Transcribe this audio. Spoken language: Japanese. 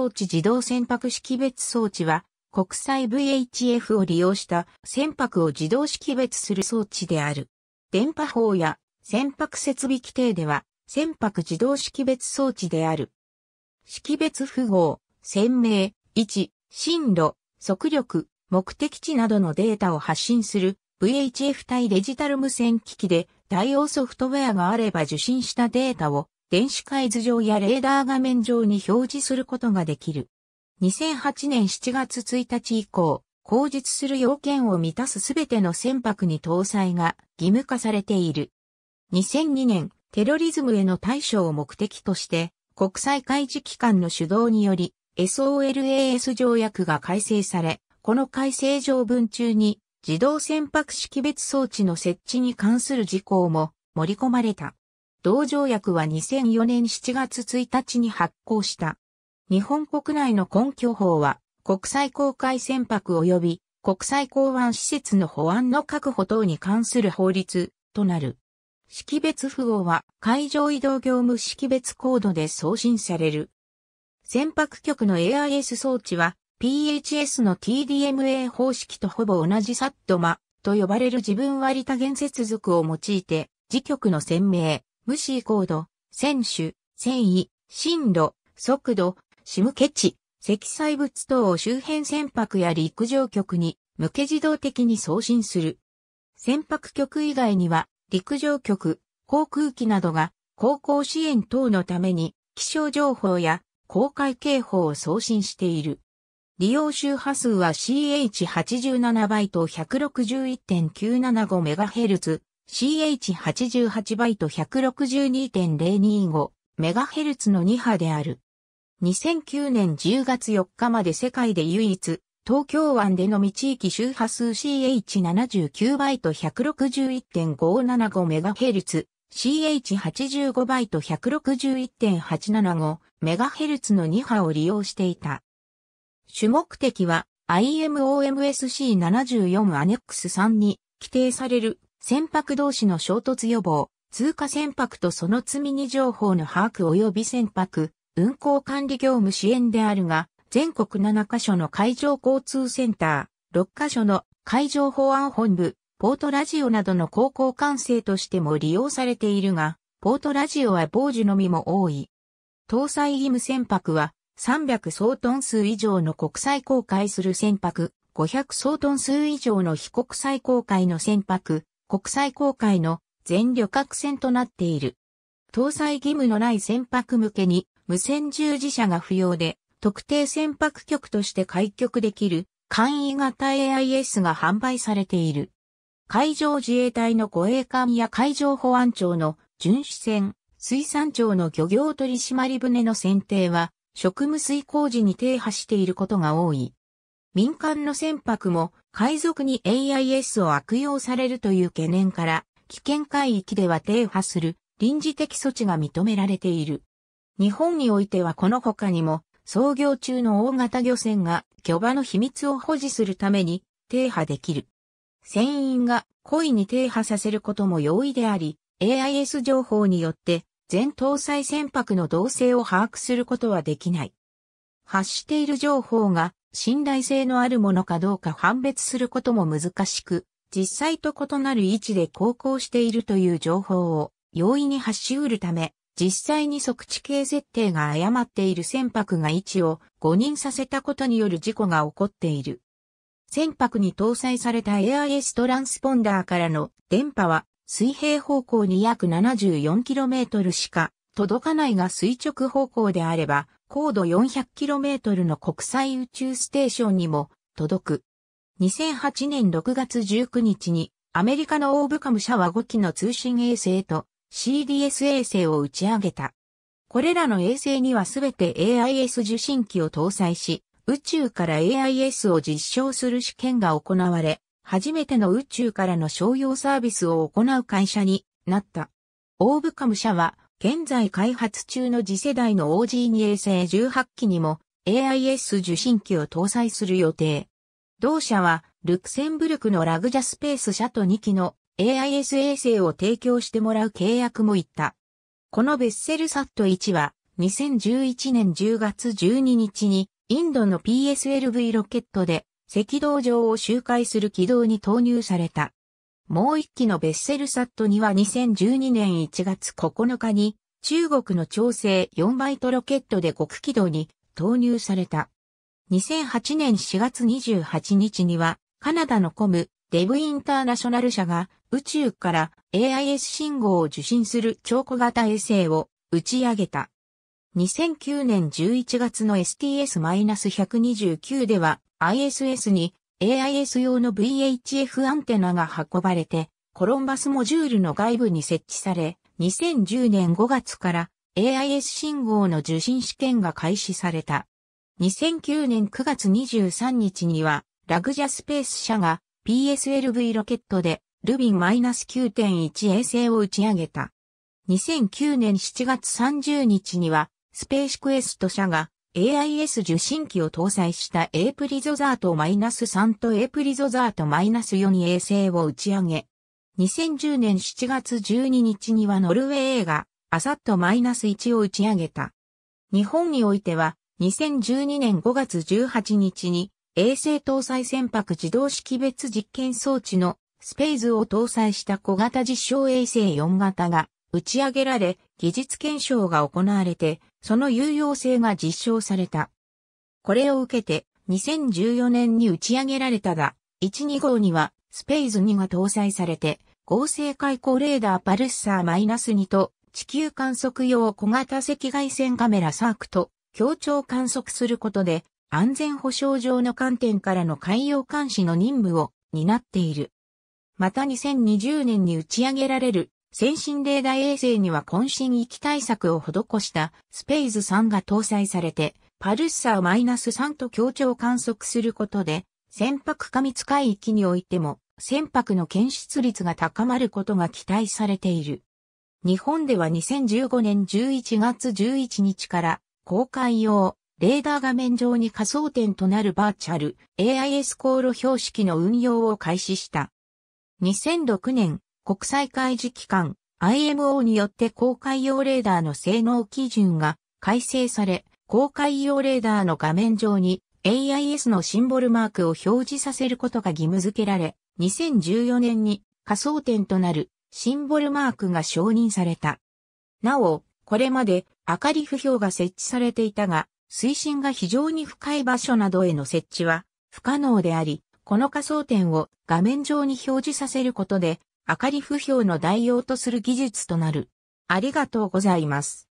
装置自動船舶識別装置は、国際 VHF を利用した船舶を自動識別する装置である。電波法や船舶設備規定では、船舶自動識別装置である。識別符号、船名、位置、進路、速力、目的地などのデータを発信する VHF 対デジタル無線機器で対応ソフトウェアがあれば受信したデータを電子海図上やレーダー画面上に表示することができる。2008年7月1日以降、口述する要件を満たすすべての船舶に搭載が義務化されている。2002年、テロリズムへの対処を目的として、国際海事機関の主導により、SOLAS 条約が改正され、この改正条文中に、自動船舶識別装置の設置に関する事項も盛り込まれた。同条約は2004年7月1日に発行した。日本国内の根拠法は、国際公開船舶及び国際港湾施設の保安の確保等に関する法律となる。識別符号は海上移動業務識別コードで送信される。船舶局の AIS 装置は PHS の TDMA 方式とほぼ同じサッドマと呼ばれる自分割多元接続を用いて、自局の鮮明、無視高度、選手、繊維、進路、速度、シムケチ、積載物等を周辺船舶や陸上局に向け自動的に送信する。船舶局以外には、陸上局、航空機などが航行支援等のために気象情報や航海警報を送信している。利用周波数は CH87 倍と1 6 1 9 7 5ヘルズ。CH88 イト 162.025MHz の2波である。2009年10月4日まで世界で唯一、東京湾でのみ地域周波数 CH79 イト 161.575MHz、CH85 イト 161.875MHz の2波を利用していた。主目的は IMOMSC74 アネックス3に規定される船舶同士の衝突予防、通過船舶とその積み荷情報の把握及び船舶、運航管理業務支援であるが、全国7カ所の海上交通センター、6カ所の海上保安本部、ポートラジオなどの航行管制としても利用されているが、ポートラジオは傍受のみも多い。搭載義務船舶は300総トン数以上の国際航海する船舶、500総トン数以上の非国際航海の船舶、国際航海の全旅客船となっている。搭載義務のない船舶向けに無線従事者が不要で、特定船舶局として開局できる簡易型 AIS が販売されている。海上自衛隊の護衛艦や海上保安庁の巡視船、水産庁の漁業取締船の選定は職務遂行時に停波していることが多い。民間の船舶も海賊に AIS を悪用されるという懸念から、危険海域では停波する臨時的措置が認められている。日本においてはこの他にも、操業中の大型漁船が巨場の秘密を保持するために停波できる。船員が故意に停波させることも容易であり、AIS 情報によって全搭載船舶の動静を把握することはできない。発している情報が信頼性のあるものかどうか判別することも難しく、実際と異なる位置で航行しているという情報を容易に発し得るため、実際に測地形設定が誤っている船舶が位置を誤認させたことによる事故が起こっている。船舶に搭載された AIS トランスポンダーからの電波は水平方向に約 74km しか届かないが垂直方向であれば高度 400km の国際宇宙ステーションにも届く。2008年6月19日にアメリカのオーブカム社は5機の通信衛星と CDS 衛星を打ち上げた。これらの衛星にはすべて AIS 受信機を搭載し、宇宙から AIS を実証する試験が行われ、初めての宇宙からの商用サービスを行う会社になった。オーブカム社は現在開発中の次世代の OG2 衛星18機にも AIS 受信機を搭載する予定。同社はルクセンブルクのラグジャスペース社と2機の AIS 衛星を提供してもらう契約もいった。このベッセルサット1は2011年10月12日にインドの PSLV ロケットで赤道上を周回する軌道に投入された。もう一機のベッセルサットには2012年1月9日に中国の調整4バイトロケットで極軌道に投入された。2008年4月28日にはカナダのコムデブインターナショナル社が宇宙から AIS 信号を受信する超小型衛星を打ち上げた。2009年11月の STS-129 では ISS に AIS 用の VHF アンテナが運ばれて、コロンバスモジュールの外部に設置され、2010年5月から AIS 信号の受信試験が開始された。2009年9月23日には、ラグジャスペース社が PSLV ロケットでルビン -9.1 衛星を打ち上げた。2009年7月30日には、スペースクエスト社が AIS 受信機を搭載したエイプリゾザート -3 とエイプリゾザート -4 に衛星を打ち上げ、2010年7月12日にはノルウェー映画、アサット -1 を打ち上げた。日本においては、2012年5月18日に、衛星搭載船舶自動識別実験装置のスペイズを搭載した小型実証衛星4型が打ち上げられ、技術検証が行われて、その有用性が実証された。これを受けて、2014年に打ち上げられたが、12号には、スペイズ2が搭載されて、合成開口レーダーパルッサー -2 と、地球観測用小型赤外線カメラサークと、協調観測することで、安全保障上の観点からの海洋監視の任務を担っている。また2020年に打ち上げられる先進レーダー衛星には渾身域対策を施したスペイズ3が搭載されて、パルッサー -3 と協調観測することで、船舶過密海域においても、船舶の検出率が高まることが期待されている。日本では2015年11月11日から公開用レーダー画面上に仮想点となるバーチャル AIS 航路標識の運用を開始した。2006年国際開示機関 IMO によって公開用レーダーの性能基準が改正され、公開用レーダーの画面上に AIS のシンボルマークを表示させることが義務付けられ、2014年に仮想点となるシンボルマークが承認された。なお、これまで明かり不評が設置されていたが、水深が非常に深い場所などへの設置は不可能であり、この仮想点を画面上に表示させることで明かり不評の代用とする技術となる。ありがとうございます。